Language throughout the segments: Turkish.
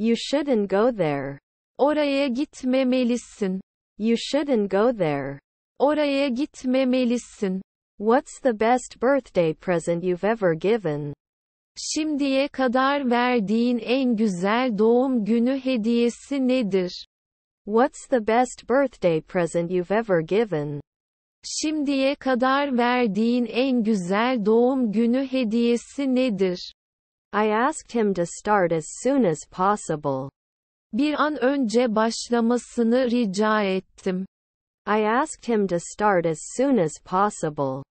You shouldn't go there. Oraya gitmemelisin. You shouldn't go there. Oraya gitmemelisin. What's the best birthday present you've ever given? Şimdiye kadar verdiğin en güzel doğum günü hediyesi nedir? What's the best birthday present you've ever given? Şimdiye kadar verdiğin en güzel doğum günü hediyesi nedir? I asked him to start as soon as possible. Bir an önce başlamasını rica ettim. I asked him to start as soon as possible.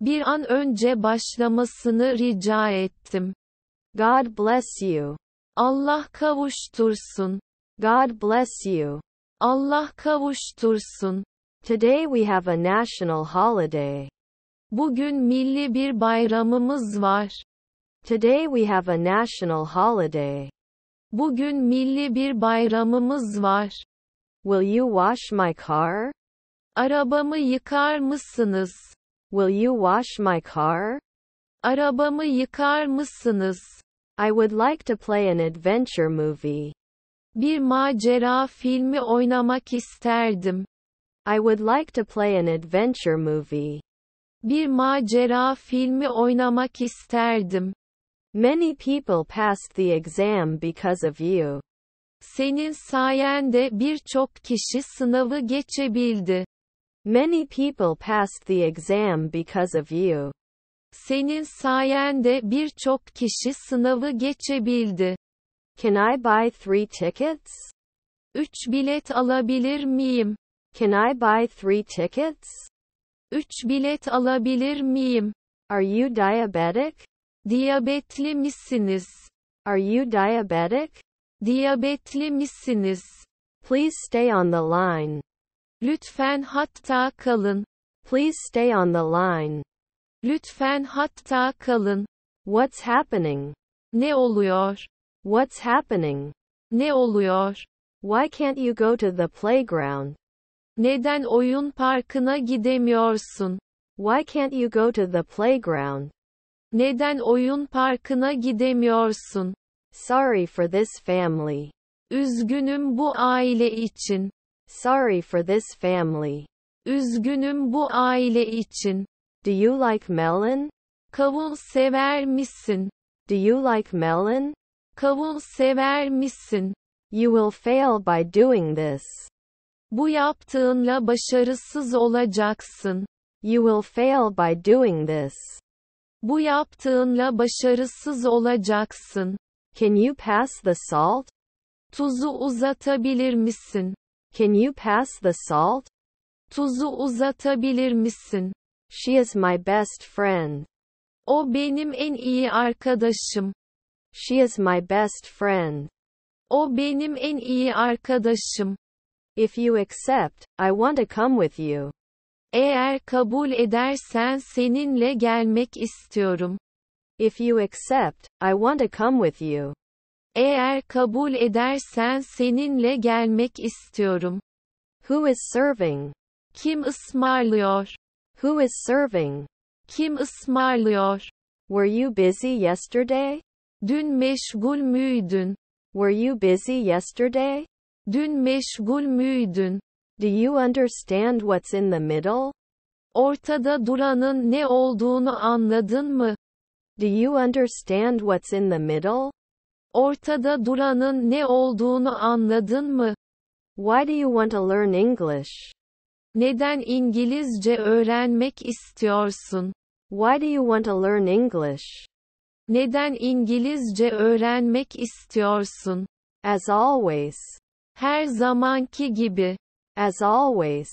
Bir an önce başlamasını rica ettim. God bless you. Allah kavuştursun. God bless you. Allah kavuştursun. Today we have a national holiday. Bugün milli bir bayramımız var. Today we have a national holiday. Bugün milli bir bayramımız var. Will you wash my car? Arabamı yıkar mısınız? Will you wash my car? Arabamı yıkar mısınız? I would like to play an adventure movie. Bir macera filmi oynamak isterdim. I would like to play an adventure movie. Bir macera filmi oynamak isterdim. Many people passed the exam because of you. Senin sayende birçok kişi sınavı geçebildi. Many people passed the exam because of you. Senin sayende birçok kişi sınavı geçebildi. Can I buy three tickets? Üç bilet alabilir miyim? Can I buy three tickets? Üç bilet alabilir miyim? Are you diabetic? Diyabetli misiniz? Are you diabetic? Diyabetli misiniz? Please stay on the line. Lütfen hatta kalın. Please stay on the line. Lütfen hatta kalın. What's happening? Ne oluyor? What's happening? Ne oluyor? Why can't you go to the playground? Neden oyun parkına gidemiyorsun? Why can't you go to the playground? Neden oyun parkına gidemiyorsun? Sorry for this family. Üzgünüm bu aile için. Sorry for this family. Üzgünüm bu aile için. Do you like melon? Kavun sever misin? Do you like melon? Kavun sever misin? You will fail by doing this. Bu yaptığınla başarısız olacaksın. You will fail by doing this. Bu yaptığınla başarısız olacaksın. Can you pass the salt? Tuzu uzatabilir misin? Can you pass the salt? Tuzu uzatabilir misin? She is my best friend. O benim en iyi arkadaşım. She is my best friend. O benim en iyi arkadaşım. If you accept, I want to come with you. Eğer kabul edersen seninle gelmek istiyorum. If you accept, I want to come with you. Eğer kabul edersen seninle gelmek istiyorum. Who is serving? Kim ısmarlıyor? Who is serving? Kim ısmarlıyor? Were you busy yesterday? Dün meşgul müydün? Were you busy yesterday? Dün meşgul müydün? Do you understand what's in the middle? Ortada duranın ne olduğunu anladın mı? Do you understand what's in the middle? Ortada duranın ne olduğunu anladın mı? Why do you want to learn English? Neden İngilizce öğrenmek istiyorsun? Why do you want to learn English? Neden İngilizce öğrenmek istiyorsun? As always. Her zamanki gibi. As always.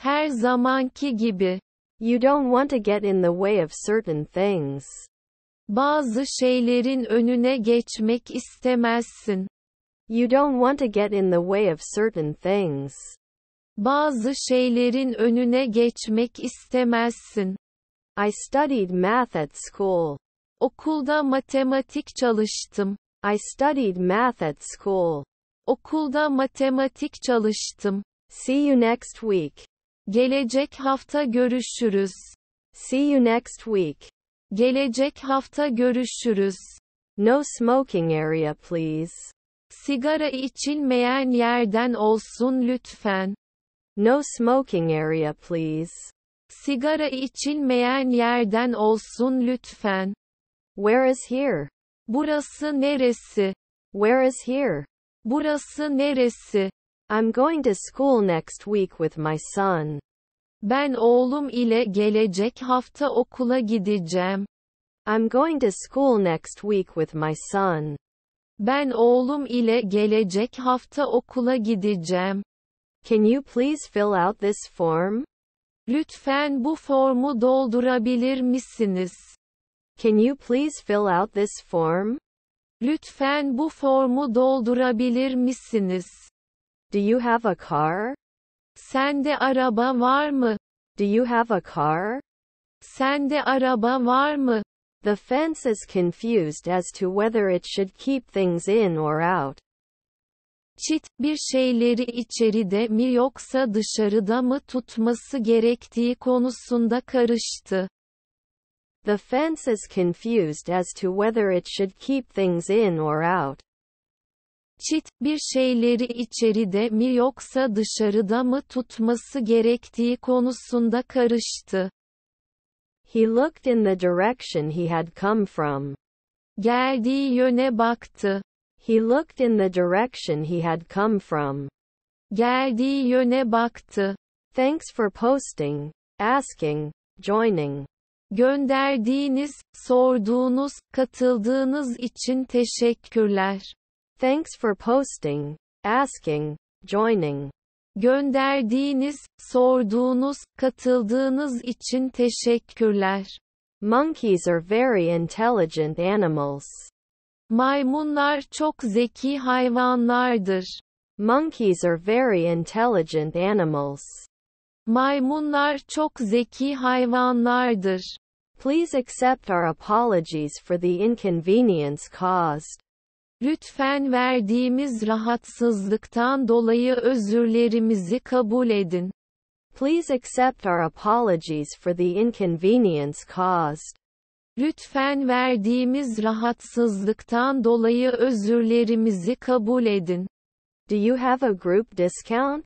Her zamanki gibi. You don't want to get in the way of certain things. Bazı şeylerin önüne geçmek istemezsin. You don't want to get in the way of certain things. Bazı şeylerin önüne geçmek istemezsin. I studied math at school. Okulda matematik çalıştım. I studied math at school. Okulda matematik çalıştım. See you next week. Gelecek hafta görüşürüz. See you next week. Gelecek hafta görüşürüz. No smoking area please. Sigara içilmeyen yerden olsun lütfen. No smoking area please. Sigara içilmeyen yerden olsun lütfen. Where is here? Burası neresi? Where is here? Burası neresi? I'm going to school next week with my son. Ben oğlum ile gelecek hafta okula gideceğim. I'm going to school next week with my son. Ben oğlum ile gelecek hafta okula gideceğim. Can you please fill out this form? Lütfen bu formu doldurabilir misiniz? Can you please fill out this form? Lütfen bu formu doldurabilir misiniz? Do you have a car? Sende araba var mı? Do you have a car? Sende araba var mı? The fence is confused as to whether it should keep things in or out. Çit, bir şeyleri içeride mi yoksa dışarıda mı tutması gerektiği konusunda karıştı. The fence is confused as to whether it should keep things in or out çit, bir şeyleri içeride mi yoksa dışarıda mı tutması gerektiği konusunda karıştı. He looked in the direction he had come from. Geldiği yöne baktı. He looked in the direction he had come from. Geldiği yöne baktı. Thanks for posting, asking, joining. Gönderdiğiniz, sorduğunuz, katıldığınız için teşekkürler. Thanks for posting, asking, joining. Gönderdiğiniz, sorduğunuz, katıldığınız için teşekkürler. Monkeys are very intelligent animals. Maymunlar çok zeki hayvanlardır. Monkeys are very intelligent animals. Maymunlar çok zeki hayvanlardır. Please accept our apologies for the inconvenience caused. Lütfen verdiğimiz rahatsızlıktan dolayı özürlerimizi kabul edin. Please accept our apologies for the inconvenience caused. Lütfen verdiğimiz rahatsızlıktan dolayı özürlerimizi kabul edin. Do you have a group discount?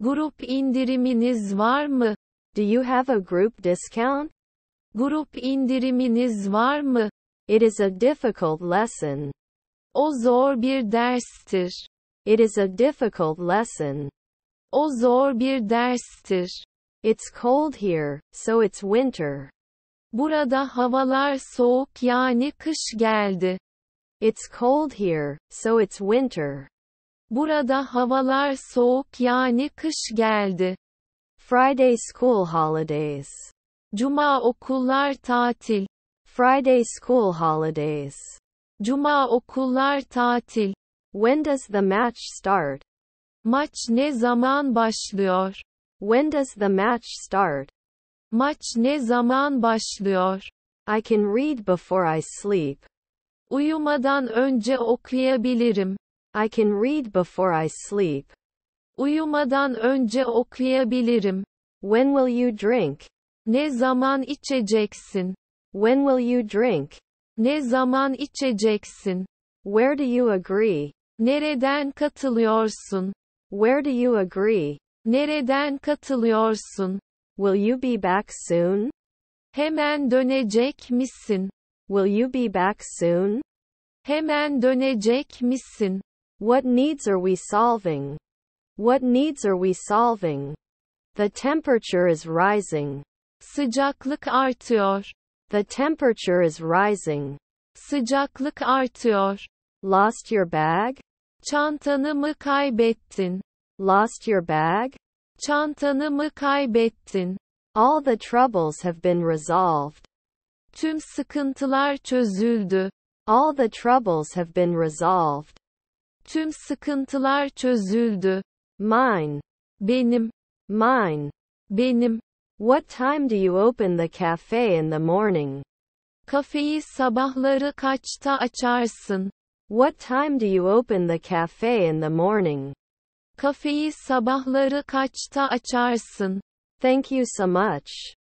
Grup indiriminiz var mı? Do you have a group discount? Grup indiriminiz var mı? It is a difficult lesson. O zor bir derstir. It is a difficult lesson. O zor bir derstir. It's cold here, so it's winter. Burada havalar soğuk yani kış geldi. It's cold here, so it's winter. Burada havalar soğuk yani kış geldi. Friday school holidays. Cuma okullar tatil. Friday school holidays. Cuma okullar tatil. When does the match start? Maç ne zaman başlıyor? When does the match start? Maç ne zaman başlıyor? I can read before I sleep. Uyumadan önce okuyabilirim. I can read before I sleep. Uyumadan önce okuyabilirim. When will you drink? Ne zaman içeceksin? When will you drink? Ne zaman içeceksin? Where do you agree? Nereden katılıyorsun? Where do you agree? Nereden katılıyorsun? Will you be back soon? Hemen dönecek misin? Will you be back soon? Hemen dönecek misin? What needs are we solving? What needs are we solving? The temperature is rising. Sıcaklık artıyor. The temperature is rising. Sıcaklık artıyor. Lost your bag? Çantanı mı kaybettin? Lost your bag? Çantanı mı kaybettin? All the troubles have been resolved. Tüm sıkıntılar çözüldü. All the troubles have been resolved. Tüm sıkıntılar çözüldü. Mine. Benim. Mine. Benim. What time do you open the cafe in the morning? Kafeyi sabahları kaçta açarsın? What time do you open the cafe in the morning? Kafeyi sabahları kaçta açarsın? Thank you so much.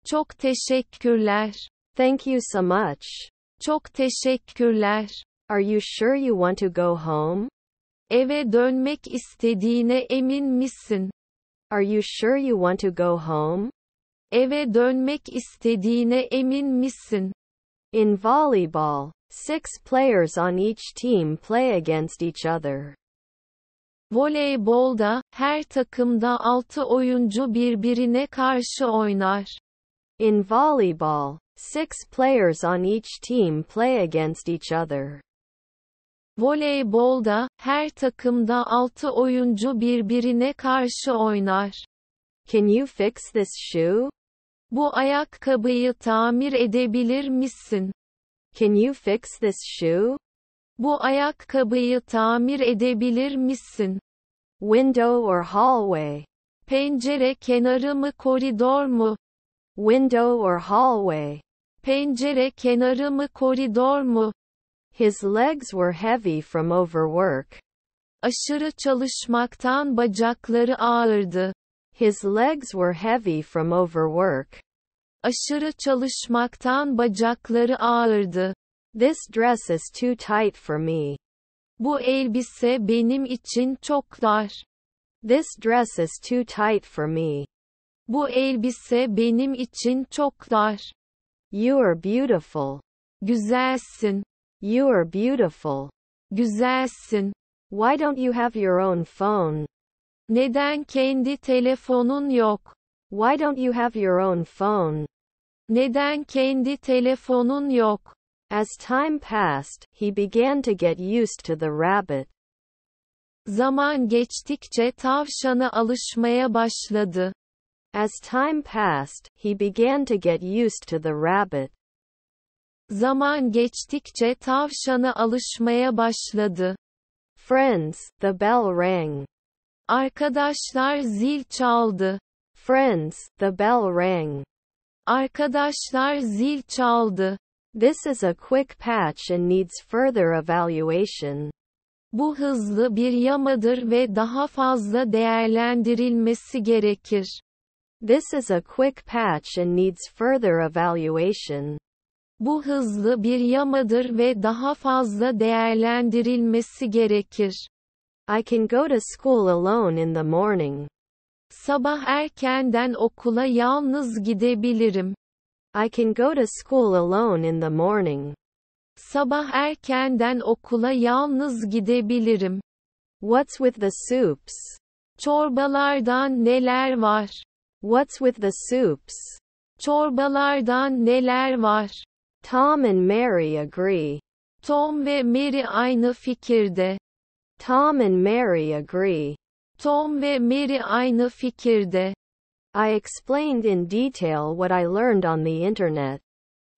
Çok teşekkürler. Thank you so much. Çok teşekkürler. Are you sure you want to go home? Eve dönmek istediğine emin misin? Are you sure you want to go home? Eve dönmek istediğine emin misin? In volleyball, six players on each team play against each other. Voleybolda, her takımda altı oyuncu birbirine karşı oynar. In volleyball, six players on each team play against each other. Voleybolda, her takımda altı oyuncu birbirine karşı oynar. Can you fix this shoe? Bu ayakkabıyı tamir edebilir misin? Can you fix this shoe? Bu ayakkabıyı tamir edebilir misin? Window or hallway? Pencere kenarı mı koridor mu? Window or hallway? Pencere kenarı mı koridor mu? His legs were heavy from overwork. Aşırı çalışmaktan bacakları ağırdı. His legs were heavy from overwork. Aşırı çalışmaktan bacakları ağırdı. This dress is too tight for me. Bu elbise benim için çok dar. This dress is too tight for me. Bu elbise benim için çok dar. You are beautiful. Güzelsin. You are beautiful. Güzelsin. Why don't you have your own phone? Neden kendi telefonun yok? Why don't you have your own phone? Neden kendi telefonun yok? As time passed, he began to get used to the rabbit. Zaman geçtikçe tavşana alışmaya başladı. As time passed, he began to get used to the rabbit. Zaman geçtikçe tavşana alışmaya başladı. Friends, the bell rang. Arkadaşlar zil çaldı. Friends, the bell rang. Arkadaşlar zil çaldı. This is a quick patch and needs further evaluation. Bu hızlı bir yamadır ve daha fazla değerlendirilmesi gerekir. This is a quick patch and needs further evaluation. Bu hızlı bir yamadır ve daha fazla değerlendirilmesi gerekir. I can go to school alone in the morning. Sabah erkenden okula yalnız gidebilirim. I can go to school alone in the morning. Sabah erkenden okula yalnız gidebilirim. What's with the soups? Çorbalardan neler var? What's with the soups? Çorbalardan neler var? Tom and Mary agree. Tom ve Mary aynı fikirde. Tom and Mary agree. Tom ve Mary aynı fikirde. I explained in detail what I learned on the internet.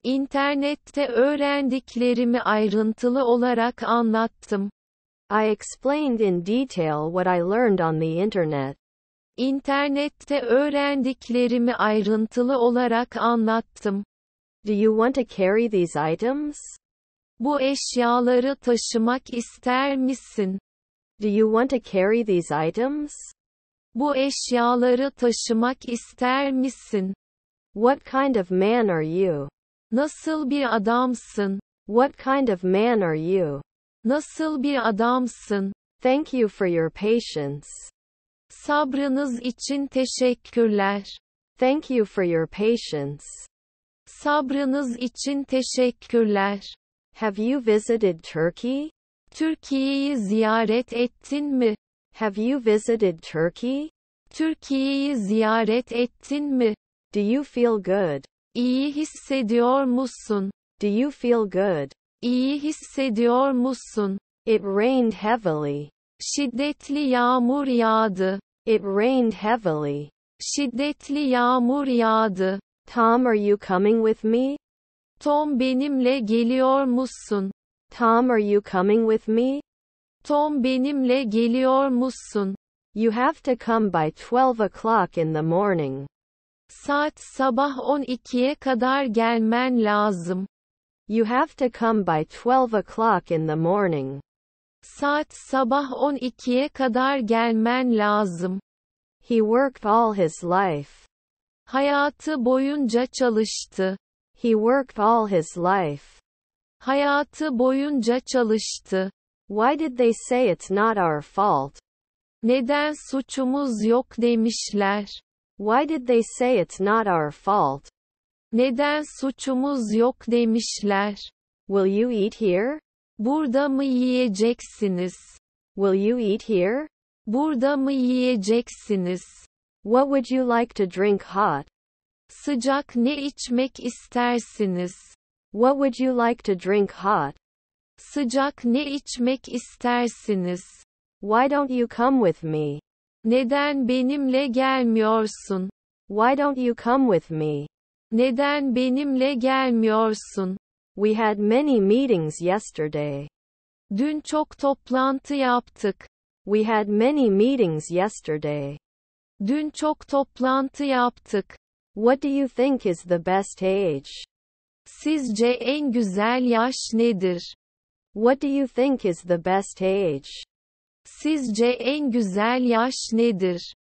İnternette öğrendiklerimi ayrıntılı olarak anlattım. I explained in detail what I learned on the internet. İnternette öğrendiklerimi ayrıntılı olarak anlattım. Do you want to carry these items? Bu eşyaları taşımak ister misin? Do you want to carry these items? Bu eşyaları taşımak ister misin? What kind of man are you? Nasıl bir adamsın? What kind of man are you? Nasıl bir adamsın? Thank you for your patience. Sabrınız için teşekkürler. Thank you for your patience. Sabrınız için teşekkürler. Have you visited Turkey? Türkiye'yi ziyaret ettin mi? Have you visited Turkey? Türkiye'yi ziyaret ettin mi? Do you feel good? İyi hissediyor musun? Do you feel good? İyi hissediyor musun? It rained heavily. Şiddetli yağmur yağdı. It rained heavily. Şiddetli yağmur yağdı. Tom are you coming with me? Tom benimle geliyor musun? Tom are you coming with me? Tom benimle geliyor musun? You have to come by 12 o'clock in the morning. Saat sabah 12'ye kadar gelmen lazım. You have to come by 12 o'clock in the morning. Saat sabah 12'ye kadar gelmen lazım. He worked all his life. Hayatı boyunca çalıştı. He worked all his life. Hayatı boyunca çalıştı. Why did they say it's not our fault? Neden suçumuz yok demişler? Why did they say it's not our fault? Neden suçumuz yok demişler? Will you eat here? Burada mı yiyeceksiniz? Will you eat here? Burada mı yiyeceksiniz? What would you like to drink hot? Sıcak ne içmek istersiniz? What would you like to drink hot? Sıcak ne içmek istersiniz? Why don't you come with me? Neden benimle gelmiyorsun? Why don't you come with me? Neden benimle gelmiyorsun? We had many meetings yesterday. Dün çok toplantı yaptık. We had many meetings yesterday. Dün çok toplantı yaptık. What do you think is the best age? Sizce en güzel yaş nedir? What do you think is the best age? Sizce en güzel yaş nedir?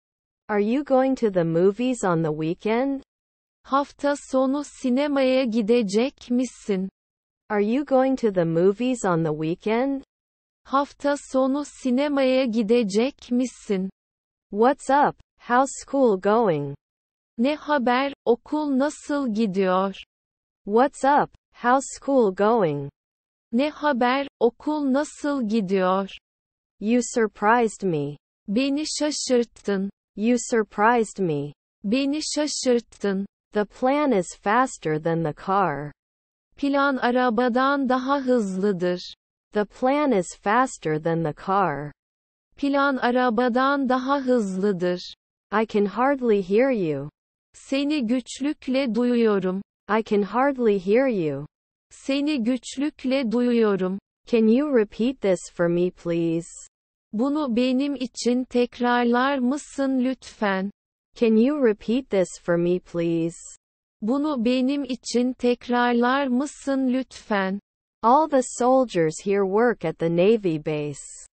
Are you going to the movies on the weekend? Hafta sonu sinemaya gidecek misin? Are you going to the movies on the weekend? Hafta sonu sinemaya gidecek misin? What's up? How's school going? Ne haber? Okul nasıl gidiyor? What's up? How's school going? Ne haber? Okul nasıl gidiyor? You surprised me. Beni şaşırttın. You surprised me. Beni şaşırttın. The plan is faster than the car. Plan arabadan daha hızlıdır. The plan is faster than the car. Plan arabadan daha hızlıdır. I can hardly hear you. Seni güçlükle duyuyorum. I can hardly hear you. Seni güçlükle duyuyorum. Can you repeat this for me please? Bunu benim için tekrarlar mısın lütfen? Can you repeat this for me please? Bunu benim için tekrarlar mısın lütfen? All the soldiers here work at the Navy base.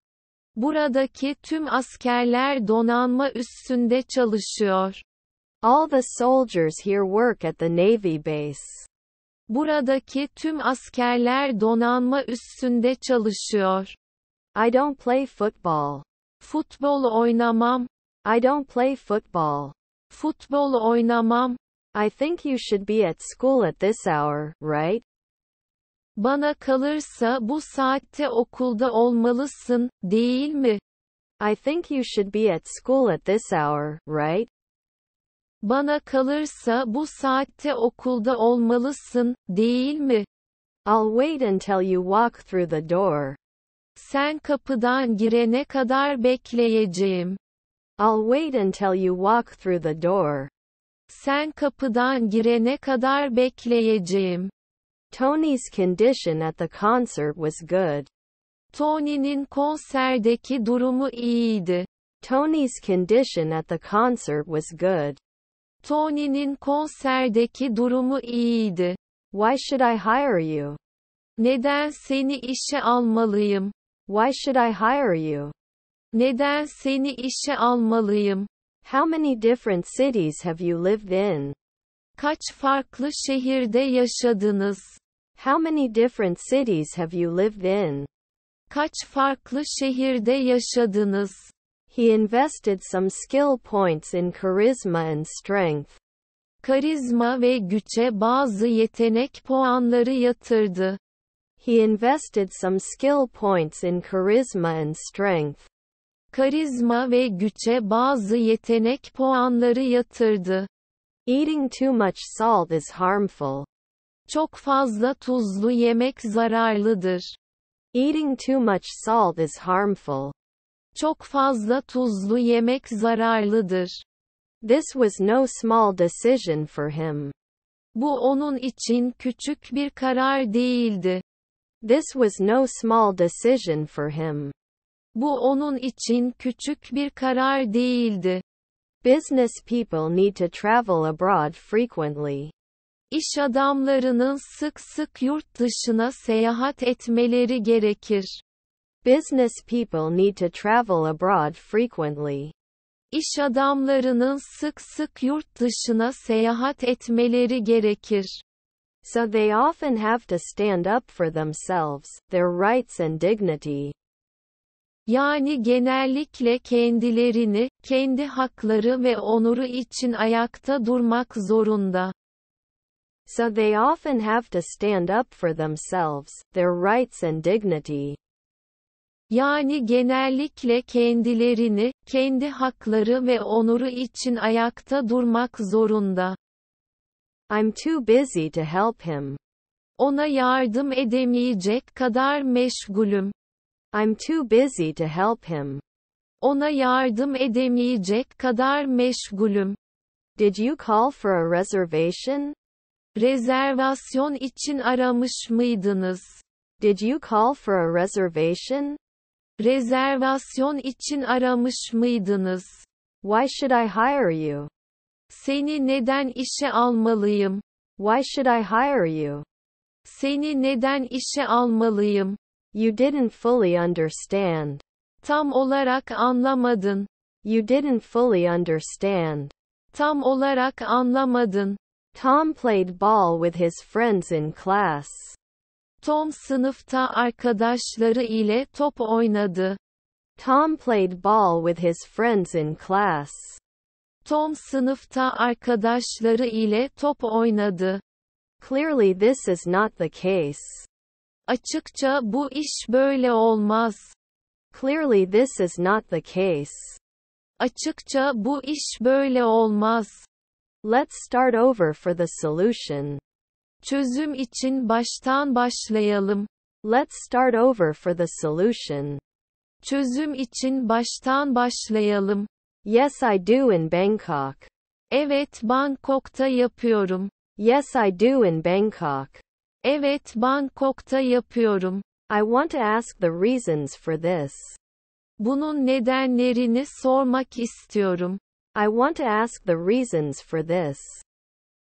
Buradaki tüm askerler donanma üstünde çalışıyor. All the soldiers here work at the Navy base. Buradaki tüm askerler donanma üstünde çalışıyor. I don't play football. Futbol oynamam. I don't play football. Futbol oynamam. I think you should be at school at this hour, right? Bana kalırsa bu saatte okulda olmalısın, değil mi? I think you should be at school at this hour, right? Bana kalırsa bu saatte okulda olmalısın, değil mi? I'll wait until you walk through the door. Sen kapıdan girene kadar bekleyeceğim. I'll wait until you walk through the door. Sen kapıdan girene kadar bekleyeceğim. Tony's condition at the concert was good. Tony'nin konserdeki durumu iyiydi. Tony's condition at the concert was good. Tony'nin konserdeki durumu iyiydi. Why should I hire you? Neden seni işe almalıyım? Why should I hire you? Neden seni işe almalıyım? How many different cities have you lived in? Kaç farklı şehirde yaşadınız? How many different cities have you lived in? Kaç farklı şehirde yaşadınız? He invested some skill points in charisma and strength. Karizma ve güce bazı yetenek puanları yatırdı. He invested some skill points in charisma and strength. Karizma ve güce bazı yetenek puanları yatırdı. Eating too much salt is harmful. Çok fazla tuzlu yemek zararlıdır. Eating too much salt is harmful. Çok fazla tuzlu yemek zararlıdır. This was no small decision for him. Bu onun için küçük bir karar değildi. This was no small decision for him. Bu onun için küçük bir karar değildi. Business people need to travel abroad frequently. İş adamlarının sık sık yurt dışına seyahat etmeleri gerekir. Business people need to travel abroad frequently. İş adamlarının sık sık yurt dışına seyahat etmeleri gerekir. So they often have to stand up for themselves, their rights and dignity. Yani genellikle kendilerini, kendi hakları ve onuru için ayakta durmak zorunda. So they often have to stand up for themselves, their rights and dignity. Yani genellikle kendilerini, kendi hakları ve onuru için ayakta durmak zorunda. I'm too busy to help him. Ona yardım edemeyecek kadar meşgulüm. I'm too busy to help him. Ona yardım edemeyecek kadar meşgulüm. Did you call for a reservation? Rezervasyon için aramış mıydınız? Did you call for a reservation? Rezervasyon için aramış mıydınız? Why should I hire you? Seni neden işe almalıyım? Why should I hire you? Seni neden işe almalıyım? You didn't fully understand. Tam olarak anlamadın. You didn't fully understand. Tam olarak anlamadın. Tom played ball with his friends in class. Tom sınıfta arkadaşları ile top oynadı. Tom played ball with his friends in class. Tom sınıfta arkadaşları ile top oynadı. Clearly this is not the case. Açıkça bu iş böyle olmaz. Clearly this is not the case. Açıkça bu iş böyle olmaz. Let's start over for the solution. Çözüm için baştan başlayalım. Let's start over for the solution. Çözüm için baştan başlayalım. Yes I do in Bangkok. Evet Bangkok'ta yapıyorum. Yes I do in Bangkok. Evet Bangkok'ta yapıyorum. I want to ask the reasons for this. Bunun nedenlerini sormak istiyorum. I want to ask the reasons for this.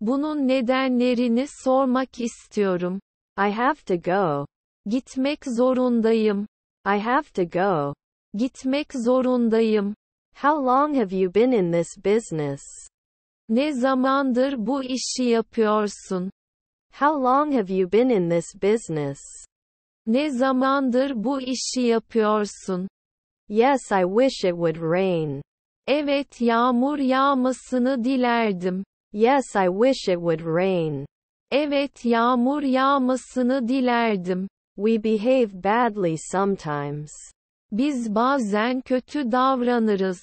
Bunun nedenlerini sormak istiyorum. I have to go. Gitmek zorundayım. I have to go. Gitmek zorundayım. How long have you been in this business? Ne zamandır bu işi yapıyorsun? How long have you been in this business? Ne zamandır bu işi yapıyorsun? Yes, I wish it would rain. Evet, yağmur yağmasını dilerdim. Yes I wish it would rain. Evet yağmur yağmasını dilerdim. We behave badly sometimes. Biz bazen kötü davranırız.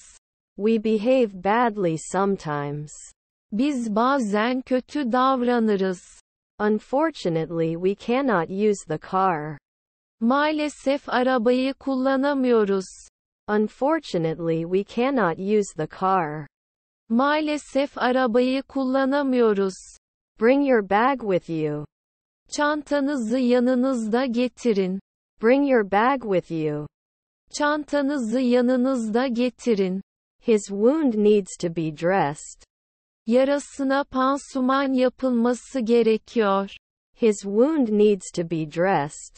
We behave badly sometimes. Biz bazen kötü davranırız. Unfortunately we cannot use the car. Maalesef arabayı kullanamıyoruz. Unfortunately we cannot use the car. Maalesef arabayı kullanamıyoruz. Bring your bag with you. Çantanızı yanınızda getirin. Bring your bag with you. Çantanızı yanınızda getirin. His wound needs to be dressed. Yarasına pansuman yapılması gerekiyor. His wound needs to be dressed.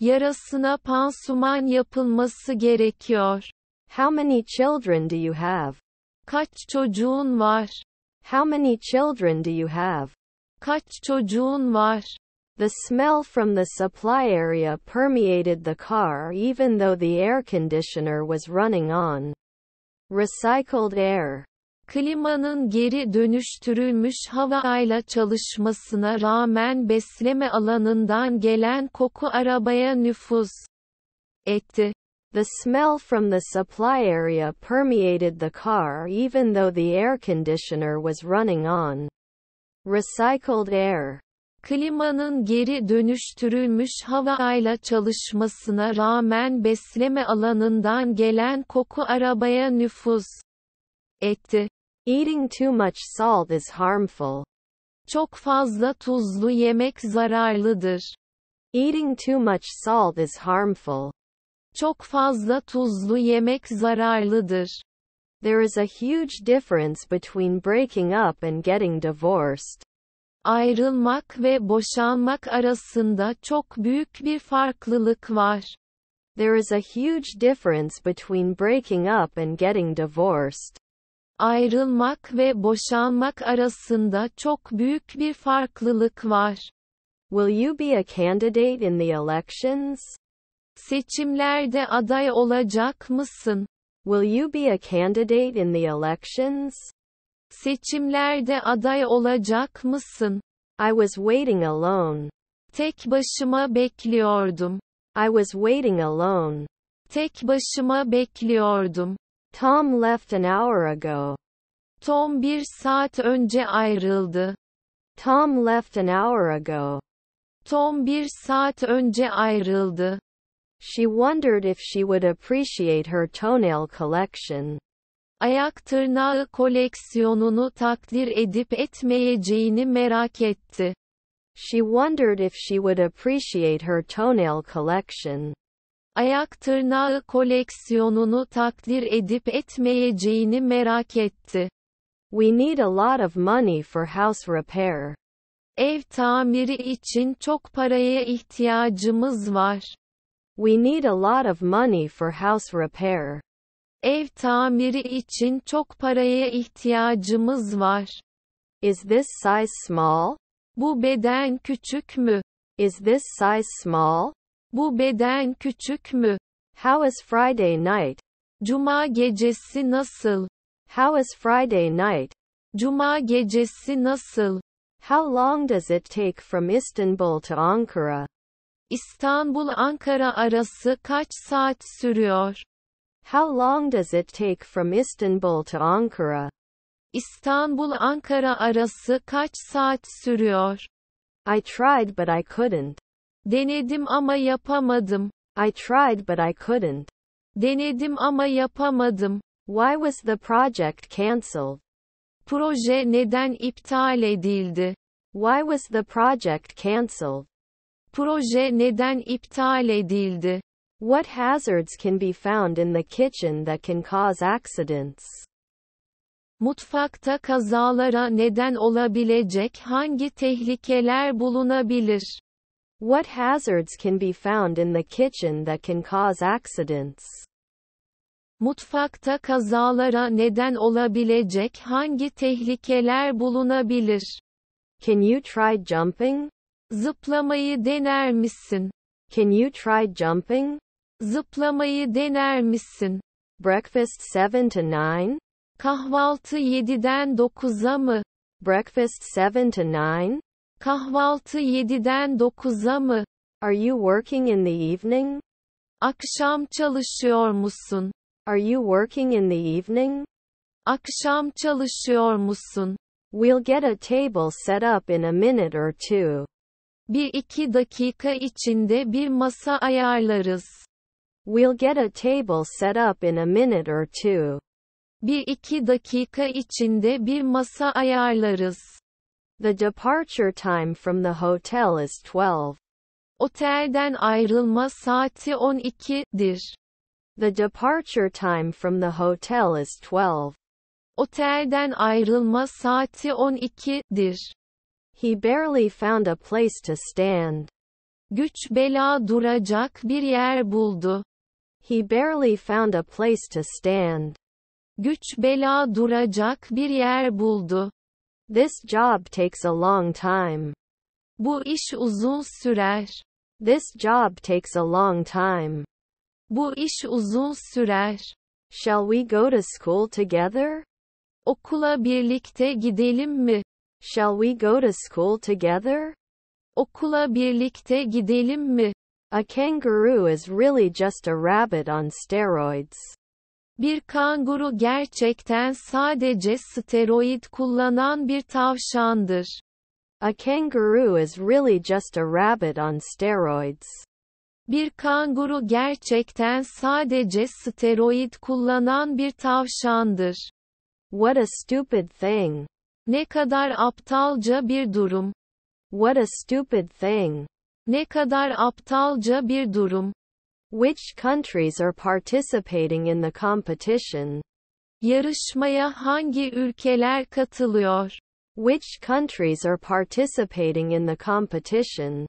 Yarasına pansuman yapılması gerekiyor. How many children do you have? Kaç çocuğun var? How many children do you have? Kaç çocuğun var? The smell from the supply area permeated the car even though the air conditioner was running on. Recycled air. Klimanın geri dönüştürülmüş havayla çalışmasına rağmen besleme alanından gelen koku arabaya nüfuz etti. The smell from the supply area permeated the car even though the air conditioner was running on. Recycled air. Klimanın geri dönüştürülmüş havayla çalışmasına rağmen besleme alanından gelen koku arabaya nüfuz etti. Eating too much salt is harmful. Çok fazla tuzlu yemek zararlıdır. Eating too much salt is harmful. Çok fazla tuzlu yemek zararlıdır. There is a huge difference between breaking up and getting divorced. Ayrılmak ve boşanmak arasında çok büyük bir farklılık var. There is a huge difference between breaking up and getting divorced. Ayrılmak ve boşanmak arasında çok büyük bir farklılık var. Will you be a candidate in the elections? Seçimlerde aday olacak mısın? Will you be a candidate in the elections? Seçimlerde aday olacak mısın? I was waiting alone. Tek başıma bekliyordum. I was waiting alone. Tek başıma bekliyordum. Tom left an hour ago. Tom bir saat önce ayrıldı. Tom left an hour ago. Tom bir saat önce ayrıldı. She wondered if she would appreciate her toenail collection. Ayak tırnağı koleksiyonunu takdir edip etmeyeceğini merak etti. She wondered if she would appreciate her toenail collection. Ayak tırnağı koleksiyonunu takdir edip etmeyeceğini merak etti. We need a lot of money for house repair. Ev tamiri için çok paraya ihtiyacımız var. We need a lot of money for house repair. Ev tamiri için çok paraya ihtiyacımız var. Is this size small? Bu beden küçük mü? Is this size small? Bu beden küçük mü? How is Friday night? Cuma gecesi nasıl? How is Friday night? Cuma gecesi nasıl? How long does it take from Istanbul to Ankara? İstanbul-Ankara arası kaç saat sürüyor? How long does it take from Istanbul to Ankara? İstanbul-Ankara arası kaç saat sürüyor? I tried but I couldn't. Denedim ama yapamadım. I tried but I couldn't. Denedim ama yapamadım. Why was the project cancelled? Proje neden iptal edildi? Why was the project cancelled? Proje neden iptal edildi? What hazards can be found in the kitchen that can cause accidents? Mutfakta kazalara neden olabilecek hangi tehlikeler bulunabilir? What hazards can be found in the kitchen that can cause accidents? Mutfakta kazalara neden olabilecek hangi tehlikeler bulunabilir? Can you try jumping? Zıplamayı dener misin? Can you try jumping? Zıplamayı dener misin? Breakfast 7 to 9? Kahvaltı 7'den 9'a mı? Breakfast 7 to 9? Kahvaltı 7'den 9'a mı? Are you working in the evening? Akşam çalışıyor musun? Are you working in the evening? Akşam çalışıyor musun? We'll get a table set up in a minute or two. Bir iki dakika içinde bir masa ayarlarız. We'll get a table set up in a minute or two. Bir iki dakika içinde bir masa ayarlarız. The departure time from the hotel is 12. Otelden ayrılma saati 12'dir. The departure time from the hotel is 12. Otelden ayrılma saati 12'dir. He barely found a place to stand. Güç bela duracak bir yer buldu. He barely found a place to stand. Güç bela duracak bir yer buldu. This job takes a long time. Bu iş uzun sürer. This job takes a long time. Bu iş uzun sürer. Shall we go to school together? Okula birlikte gidelim mi? Shall we go to school together? Okula birlikte gidelim mi? A kangaroo is really just a rabbit on steroids. Bir kanguru gerçekten sadece steroid kullanan bir tavşandır. A kangaroo is really just a rabbit on steroids. Bir kanguru gerçekten sadece steroid kullanan bir tavşandır. What a stupid thing. Ne kadar aptalca bir durum. What a stupid thing. Ne kadar aptalca bir durum. Which countries are participating in the competition? Yarışmaya hangi ülkeler katılıyor? Which countries are participating in the competition?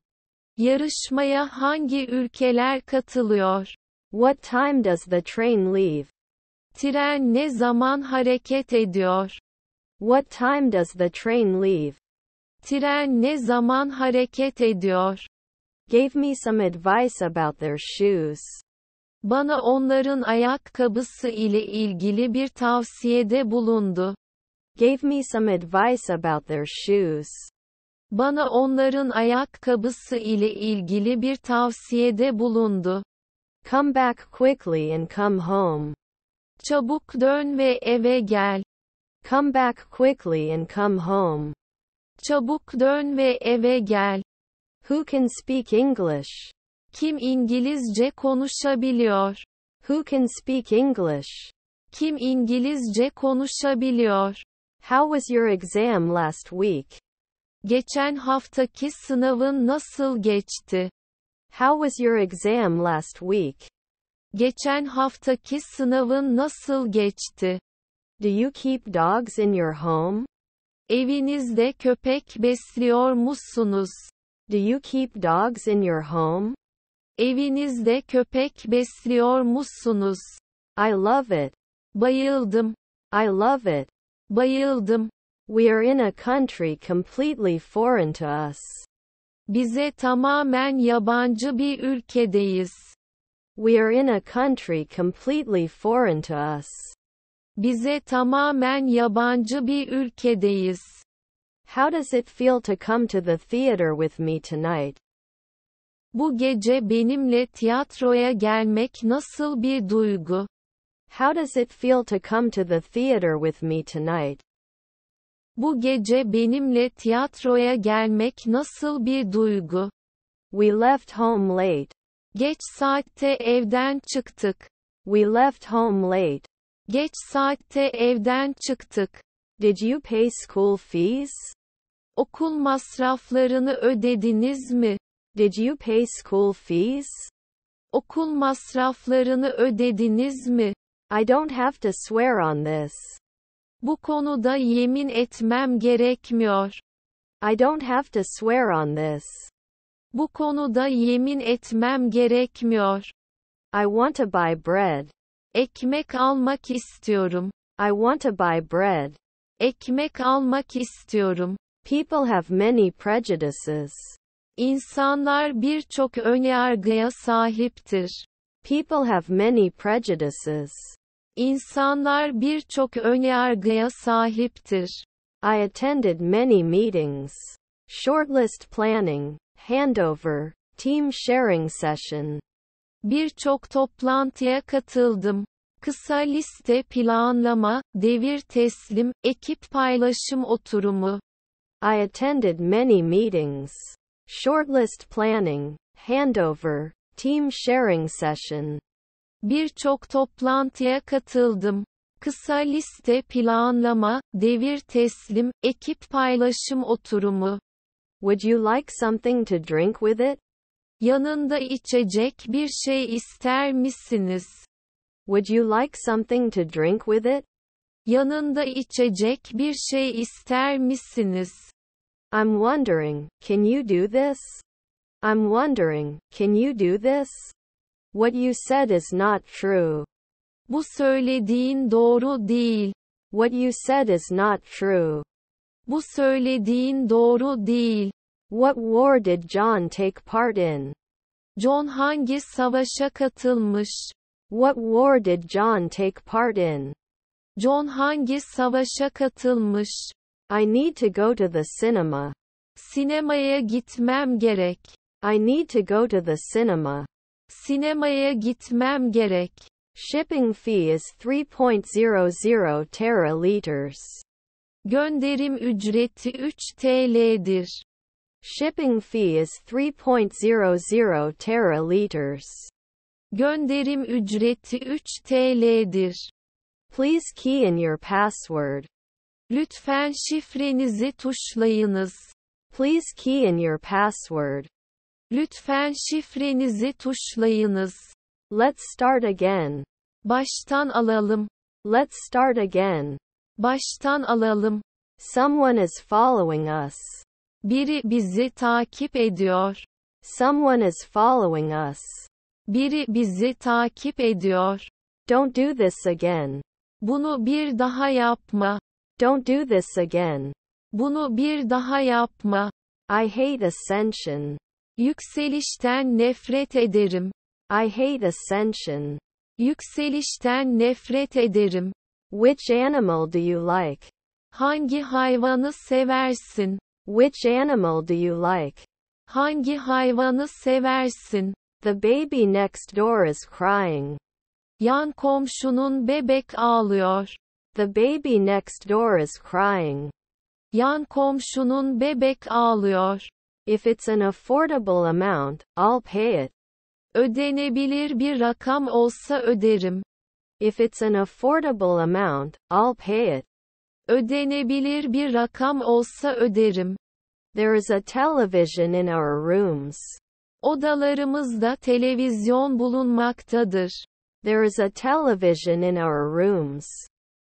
Yarışmaya hangi ülkeler katılıyor? What time does the train leave? Tren ne zaman hareket ediyor? What time does the train leave? Tren ne zaman hareket ediyor? Gave me some advice about their shoes. Bana onların ayakkabısı ile ilgili bir tavsiyede bulundu. Gave me some advice about their shoes. Bana onların ayakkabısı ile ilgili bir tavsiyede bulundu. Come back quickly and come home. Çabuk dön ve eve gel. Come back quickly and come home. Çabuk dön ve eve gel. Who can speak English? Kim İngilizce konuşabiliyor? Who can speak English? Kim İngilizce konuşabiliyor? How was your exam last week? Geçen haftaki sınavın nasıl geçti? How was your exam last week? Geçen haftaki sınavın nasıl geçti? Do you keep dogs in your home? Evinizde köpek besliyor musunuz? Do you keep dogs in your home? Evinizde köpek besliyor musunuz? I love it. Bayıldım. I love it. Bayıldım. We are in a country completely foreign to us. Bize tamamen yabancı bir ülkedeyiz. We are in a country completely foreign to us. Bize tamamen yabancı bir ülkedeyiz. How does it feel to come to the theater with me tonight? Bu gece benimle tiyatroya gelmek nasıl bir duygu? How does it feel to come to the theater with me tonight? Bu gece benimle tiyatroya gelmek nasıl bir duygu? We left home late. Geç saatte evden çıktık. We left home late. Geç saatte evden çıktık. Did you pay school fees? Okul masraflarını ödediniz mi? Did you pay school fees? Okul masraflarını ödediniz mi? I don't have to swear on this. Bu konuda yemin etmem gerekmiyor. I don't have to swear on this. Bu konuda yemin etmem gerekmiyor. I want to buy bread. Ekmek almak istiyorum. I want to buy bread. Ekmek almak istiyorum. People have many prejudices. İnsanlar birçok önyargıya sahiptir. People have many prejudices. İnsanlar birçok önyargıya sahiptir. I attended many meetings. Shortlist planning, handover, team sharing session. Birçok toplantıya katıldım. Kısa liste planlama, devir teslim, ekip paylaşım oturumu. I attended many meetings. Shortlist planning, handover, team sharing session. Birçok toplantıya katıldım. Kısa liste planlama, devir teslim, ekip paylaşım oturumu. Would you like something to drink with it? Yanında içecek bir şey ister misiniz? Would you like something to drink with it? Yanında içecek bir şey ister misiniz? I'm wondering, can you do this? I'm wondering, can you do this? What you said is not true. Bu söylediğin doğru değil. What you said is not true. Bu söylediğin doğru değil. What war did John take part in? John hangi savaşa katılmış? What war did John take part in? John hangi savaşa katılmış? I need to go to the cinema. Sinemaya gitmem gerek. I need to go to the cinema. Sinemaya gitmem gerek. Shipping fee is 3.00 teraliters. Gönderim ücreti 3 TL'dir. Shipping fee is 3.00 teraliters. Gönderim ücreti 3 TL'dir. Please key in your password. Lütfen şifrenizi tuşlayınız. Please key in your password. Lütfen şifrenizi tuşlayınız. Let's start again. Baştan alalım. Let's start again. Baştan alalım. Someone is following us. Biri bizi takip ediyor. Someone is following us. Biri bizi takip ediyor. Don't do this again. Bunu bir daha yapma. Don't do this again. Bunu bir daha yapma. I hate ascension. Yükselişten nefret ederim. I hate ascension. Yükselişten nefret ederim. Which animal do you like? Hangi hayvanı seversin? Which animal do you like? Hangi hayvanı seversin? The baby next door is crying. Yan komşunun bebek ağlıyor. The baby next door is crying. Yan komşunun bebek ağlıyor. If it's an affordable amount, I'll pay it. Ödenebilir bir rakam olsa öderim. If it's an affordable amount, I'll pay it. Ödenebilir bir rakam olsa öderim. There is a television in our rooms. Odalarımızda televizyon bulunmaktadır. There is a television in our rooms.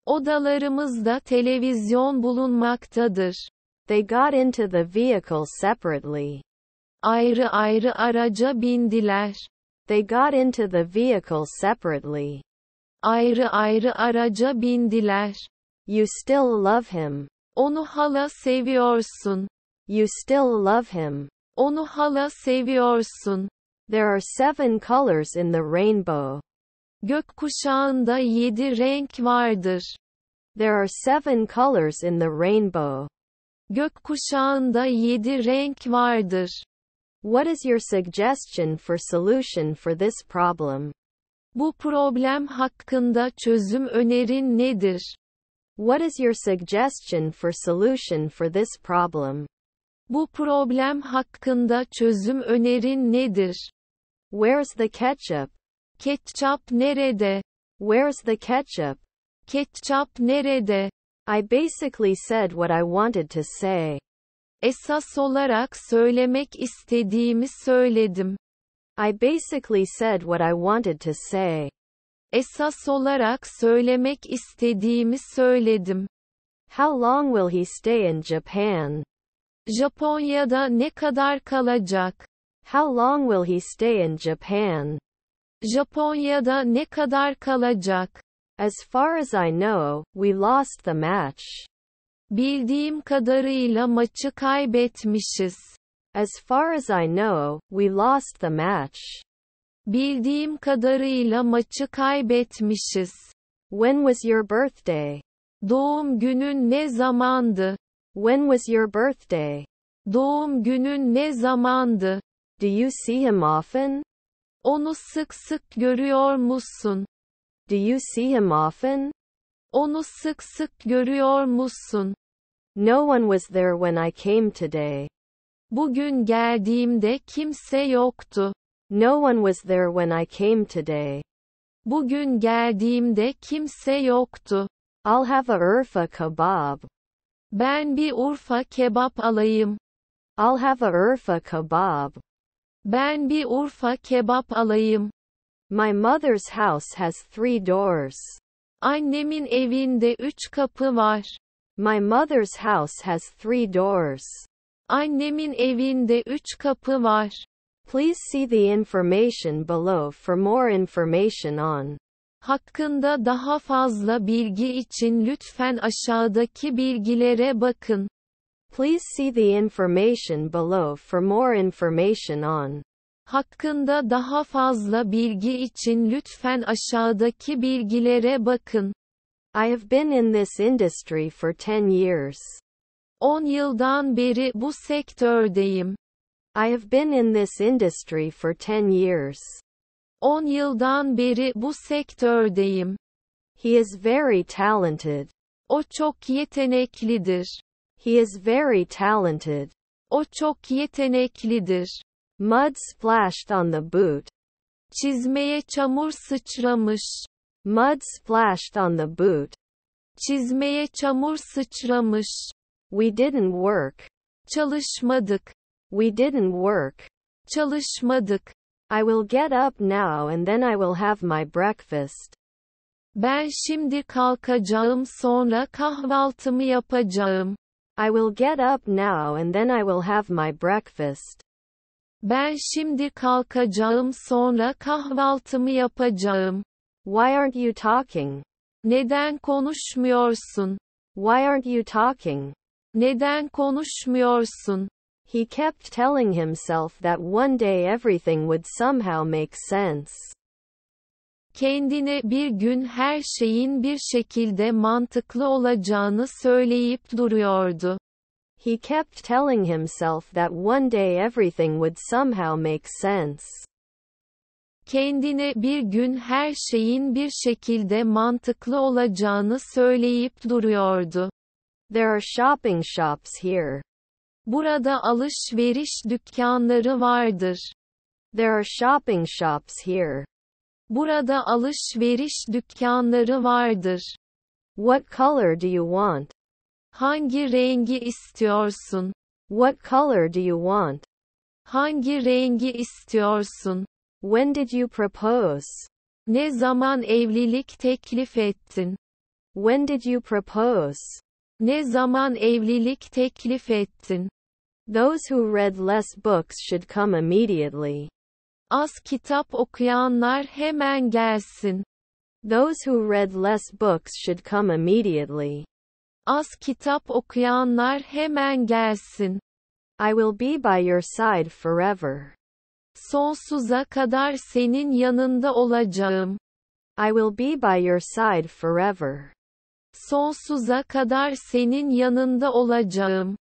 Odalarımızda televizyon bulunmaktadır. They got into the vehicle separately. Ayrı ayrı araca bindiler. They got into the vehicle separately. Ayrı ayrı araca bindiler. You still love him. Onu hala seviyorsun. You still love him. Onu hala seviyorsun. There are seven colors in the rainbow. Gökkuşağında yedi renk vardır. There are seven colors in the rainbow. Gökkuşağında yedi renk vardır. What is your suggestion for solution for this problem? Bu problem hakkında çözüm önerin nedir? What is your suggestion for solution for this problem? Bu problem hakkında çözüm önerin nedir? Where's the ketchup? Ketçap nerede? Where's the ketchup? Ketçap nerede? I basically said what I wanted to say. Esas olarak söylemek istediğimi söyledim. I basically said what I wanted to say. Esas olarak söylemek istediğimi söyledim. How long will he stay in Japan? Japonya'da ne kadar kalacak? How long will he stay in Japan? Japonya'da ne kadar kalacak? As far as I know, we lost the match. Bildiğim kadarıyla maçı kaybetmişiz. As far as I know, we lost the match. Bildiğim kadarıyla maçı kaybetmişiz. When was your birthday? Doğum günün ne zamandı? When was your birthday? Doğum günün ne zamandı? Do you see him often? Onu sık sık görüyor musun? Do you see him often? Onu sık sık görüyor musun? No one was there when I came today. Bugün geldiğimde kimse yoktu. No one was there when I came today. Bugün geldiğimde kimse yoktu. I'll have a Urfa kebab. Ben bir Urfa kebap alayım. I'll have a Urfa kebab. Ben bir Urfa kebap alayım. My mother's house has three doors. Annemin evinde üç kapı var. My mother's house has three doors. Annemin evinde üç kapı var. Please see the information below for more information on Hakkında daha fazla bilgi için lütfen aşağıdaki bilgilere bakın. Please see the information below for more information on Hakkında daha fazla bilgi için lütfen aşağıdaki bilgilere bakın. I have been in this industry for 10 years. 10 yıldan beri bu sektördeyim. I have been in this industry for 10 years. 10 yıldan beri bu sektördeyim. He is very talented. O çok yeteneklidir. He is very talented. O çok yeteneklidir. Mud splashed on the boot. Çizmeye çamur sıçramış. Mud splashed on the boot. Çizmeye çamur sıçramış. We didn't work. Çalışmadık. We didn't work. Çalışmadık. I will get up now and then I will have my breakfast. Ben şimdi kalkacağım sonra kahvaltımı yapacağım. I will get up now and then I will have my breakfast. Ben şimdi kalkacağım sonra kahvaltımı yapacağım. Why aren't you talking? Neden konuşmuyorsun? Why aren't you talking? Neden konuşmuyorsun? He kept telling himself that one day everything would somehow make sense. Kendine bir gün her şeyin bir şekilde mantıklı olacağını söyleyip duruyordu. He kept telling himself that one day everything would somehow make sense. Kendine bir gün her şeyin bir şekilde mantıklı olacağını söyleyip duruyordu. There are shopping shops here. Burada alışveriş dükkanları vardır. There are shopping shops here. Burada alışveriş dükkanları vardır. What color do you want? Hangi rengi istiyorsun? What color do you want? Hangi rengi istiyorsun? When did you propose? Ne zaman evlilik teklif ettin? When did you propose? Ne zaman evlilik teklif ettin? Those who read less books should come immediately. Az kitap okuyanlar hemen gelsin. Those who read less books should come immediately. Az kitap okuyanlar hemen gelsin. I will be by your side forever. Sonsuza kadar senin yanında olacağım. I will be by your side forever. Sonsuza kadar senin yanında olacağım.